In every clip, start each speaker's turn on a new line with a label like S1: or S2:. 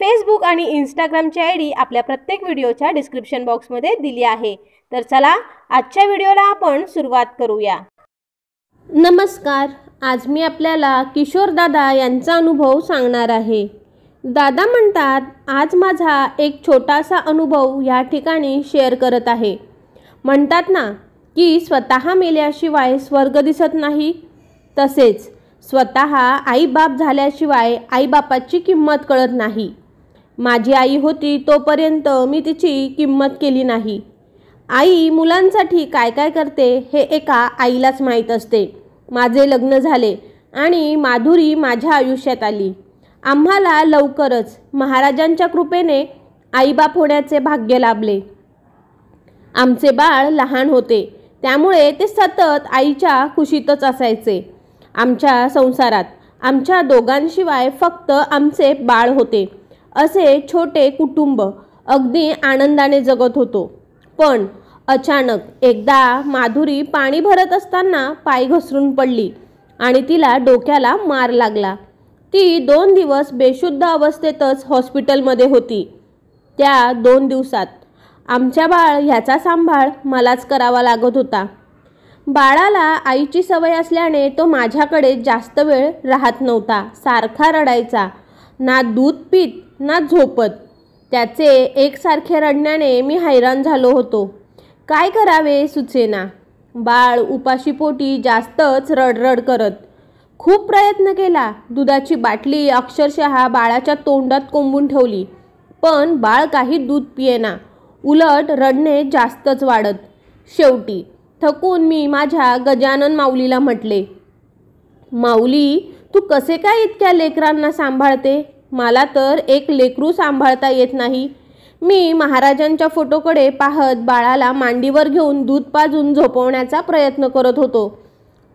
S1: Facebook आणि इंस्टाग्रामची I D आपल्या प्रत्येक व्हिडिओच्या डिस्क्रिप्शन बॉक्समध्ये दिली आहे तर चला आजच्या व्हिडिओला आपण सुरुवात करूया नमस्कार आज मी आपल्याला किशोर दादा यांचा अनुभव सांगणार आहे दादा म्हणतात आज माझा एक छोटासा अनुभव या ठिकाणी शेअर करत आहे म्हणतात ना की स्वतः मेल्याशिवाय स्वर्ग दिसत नाही तसेच स्वतः आईबाप झाल्याशिवाय आईबापाची किंमत कळत नाही माझी आई होती तोपर्यंत मी तिची किंमत केली नाही आई मुलांसाठी काय काय करते हे एका आईलाच माहीत असते माझे लग्न झाले आणि माधुरी माझ्या आयुष्यात आली आम्हाला लवकरच महाराजांच्या कृपेने आईबाप होण्याचे भाग्य लाभले आमचे बाळ लहान होते त्यामुळे ते सतत आईच्या कुशीतच असायचे आमच्या संसारात आमच्या दोघांशिवाय फक्त आमचे बाळ होते असे छोटे कुटुंब अगदी आनंदाने जगत होतो पण अचानक एकदा माधुरी पाणी भरत असताना पाय घसरून पडली आणि तिला डोक्याला मार लागला ती दोन दिवस बेशुद्ध अवस्थेतच हॉस्पिटलमध्ये होती त्या दोन दिवसात आमच्या बाळ ह्याचा सांभाळ मलाच करावा लागत होता बाळाला आईची सवय असल्याने तो माझ्याकडे जास्त वेळ राहत नव्हता सारखा रडायचा ना दूध पीत ना झोपत त्याचे एकसारखे रडण्याने मी हैराण झालो होतो काय करावे सुचेना बाळ उपाशीपोटी जास्तच रडरड करत खूप प्रयत्न केला दुधाची बाटली अक्षरशः बाळाच्या तोंडात कोंबून ठेवली पण बाळ काही दूध पियेना उलट रडणे जास्तच वाढत शेवटी थकून मी माझ्या गजानन माऊलीला म्हटले माऊली तू कसे काय इतक्या लेकरांना सांभाळते मला तर एक लेकरू सांभाळता येत नाही मी महाराजांच्या फोटोकडे पाहत बाळाला मांडीवर घेऊन दूध पाजून झोपवण्याचा प्रयत्न करत होतो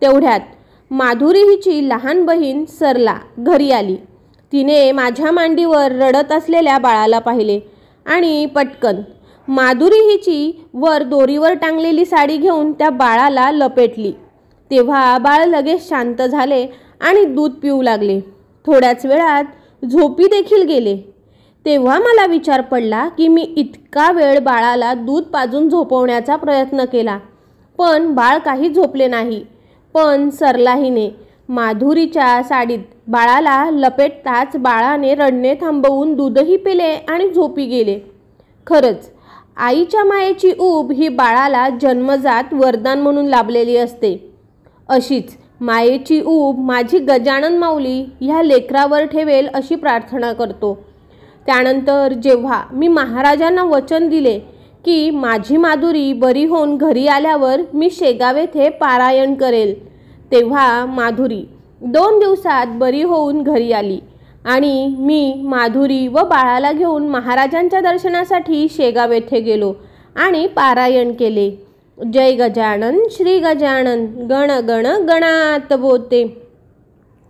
S1: तेवढ्यात माधुरी हिची लहान बहीण सरला घरी आली तिने माझ्या मांडीवर रडत असलेल्या बाळाला पाहिले आणि पटकन माधुरी हिची वर दोरीवर टांगलेली साडी घेऊन त्या बाळाला लपेटली तेव्हा बाळ लगेच शांत झाले आणि दूध पिऊ लागले थोड्याच वेळात झोपी देखील गेले तेव्हा मला विचार पडला की मी इतका वेळ बाळाला दूध पाजून झोपवण्याचा प्रयत्न केला पण बाळ काही झोपले नाही पण सरलाहीने माधुरीच्या साडीत बाळाला लपेटताच बाळाने रडणे थांबवून दूधही पिले आणि झोपी गेले खरंच आईच्या मायेची ऊब ही बाळाला जन्मजात वरदान म्हणून लाभलेली असते अशीच मायेची ऊब माझी गजानन माऊली ह्या लेकरावर ठेवेल अशी प्रार्थना करतो त्यानंतर जेव्हा मी महाराजांना वचन दिले की माझी माधुरी बरी होऊन घरी आल्यावर मी शेगाव येथे पारायण करेल तेव्हा माधुरी दोन दिवसात बरी होऊन घरी आली आणि मी माधुरी व बाळाला घेऊन महाराजांच्या दर्शनासाठी शेगाव येथे गेलो आणि पारायण केले जय गजानन श्री गजानन गण गण गणात बोते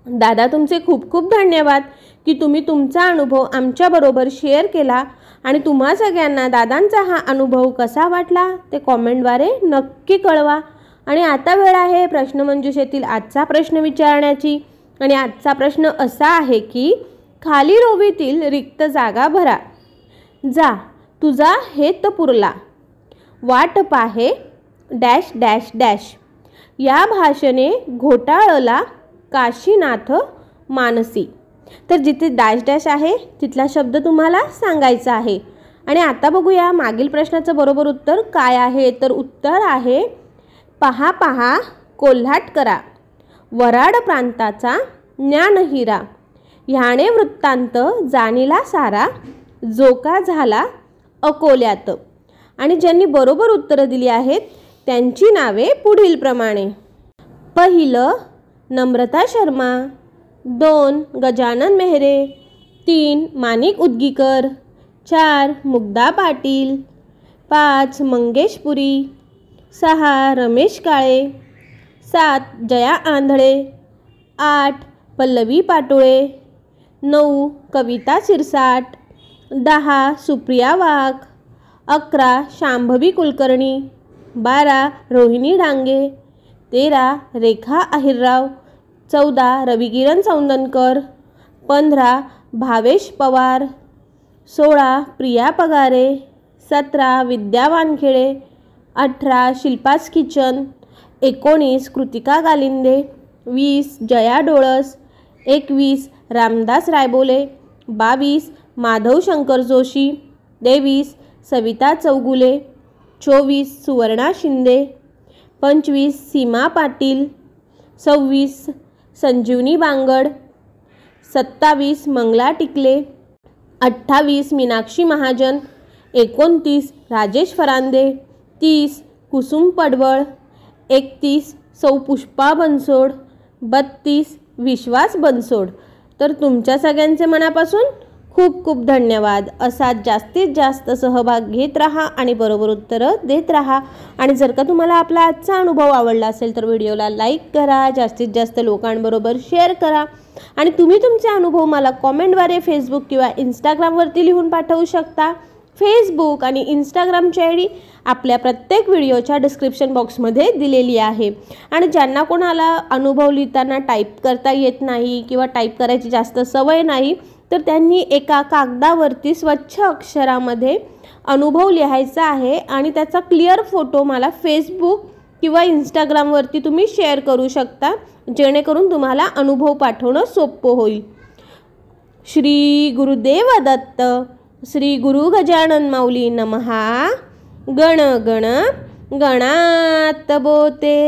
S1: दादा तुमचे खूप खूप धन्यवाद की तुम्ही तुमचा अनुभव आमच्याबरोबर शेअर केला आणि तुम्हा सगळ्यांना दादांचा हा अनुभव कसा वाटला ते कॉमेंटद्वारे नक्की कळवा आणि आता वेळ आहे प्रश्नमंजुषेतील आजचा प्रश्न विचारण्याची आणि आजचा प्रश्न असा आहे की खाली रोवीतील रिक्त जागा भरा जा तुझा हेत पुरला वाट पाहे डॅश डॅश डॅश या भाषेने घोटाळला काशीनाथ मानसी तर जिथे डॅश डॅश आहे तिथला शब्द तुम्हाला सांगायचा आहे आणि आता बघूया मागील प्रश्नाचं बरोबर उत्तर काय आहे तर उत्तर आहे पहा पहा कोल्हाट करा वराड प्रांताचा ज्ञानहिरा ह्याने वृत्तांत जाणीला सारा जोका झाला अकोल्यात आणि ज्यांनी बरोबर उत्तरं दिली आहेत त्यांची नावे पुढीलप्रमाणे पहिलं नम्रता शर्मा दोन गजानन मेहरे तीन मानिक उद्गीकर चार मुग्धा पाटील पाच मंगेश पुरी सहा रमेश काळे सात जया आंधळे आठ पल्लवी पाटोळे नऊ कविता शिरसाट दहा सुप्रिया वाघ अकरा शांभवी कुलकर्णी बारा रोहिणी डांगे तेरा रेखा अहिरराव चौदा रविकिरण चौंदनकर पंधरा भावेश पवार सोळा प्रिया पगारे सतरा विद्या वानखेळे अठरा शिल्पास किचन एकोणीस कृतिका गालिंदे वीस जया डोळस एकवीस रामदास रायबोले बावीस माधव शंकर जोशी तेवीस सविता चौगुले चोवीस सुवर्णा शिंदे पंचवीस सीमा पाटील सव्वीस संजीवनी बांगड सत्तावीस मंगला टिकले अठ्ठावीस मीनाक्षी महाजन एकोणतीस राजेश फरांदे तीस कुसुम पडवळ एकतीस सौ पुष्पा बनसोड बत्तीस विश्वास बनसोड तर तुमच्या सगळ्यांचे मनापासून खूप खूप धन्यवाद असा जास्तीत जास्त सहभाग घेत राहा आणि बरोबर उत्तरं देत राहा आणि जर का तुम्हाला आपला आजचा अनुभव आवडला असेल तर व्हिडिओला लाईक करा जास्तीत जास्त लोकांबरोबर शेअर करा आणि तुम्ही तुमचे अनुभव मला कॉमेंटद्वारे फेसबुक किंवा इंस्टाग्रामवरती लिहून पाठवू शकता फेसबुक आणि इंस्टाग्रामची आय डी आपल्या प्रत्येक व्हिडिओच्या डिस्क्रिप्शन बॉक्समध्ये दिलेली आहे आणि ज्यांना कोणाला अनुभव लिहिताना टाईप करता येत नाही किंवा टाईप करायची जास्त सवय नाही तर त्यांनी एका कागदावरती स्वच्छ अक्षरामध्ये अनुभव लिहायचा आहे आणि त्याचा क्लिअर फोटो मला फेसबुक किंवा इंस्टाग्रामवरती तुम्ही शेअर करू शकता जेणेकरून तुम्हाला अनुभव पाठवणं सोपं होईल श्री गुरुदेव दत्त श्री गुरु गजानन माऊली नमहा गण गण गणात बोते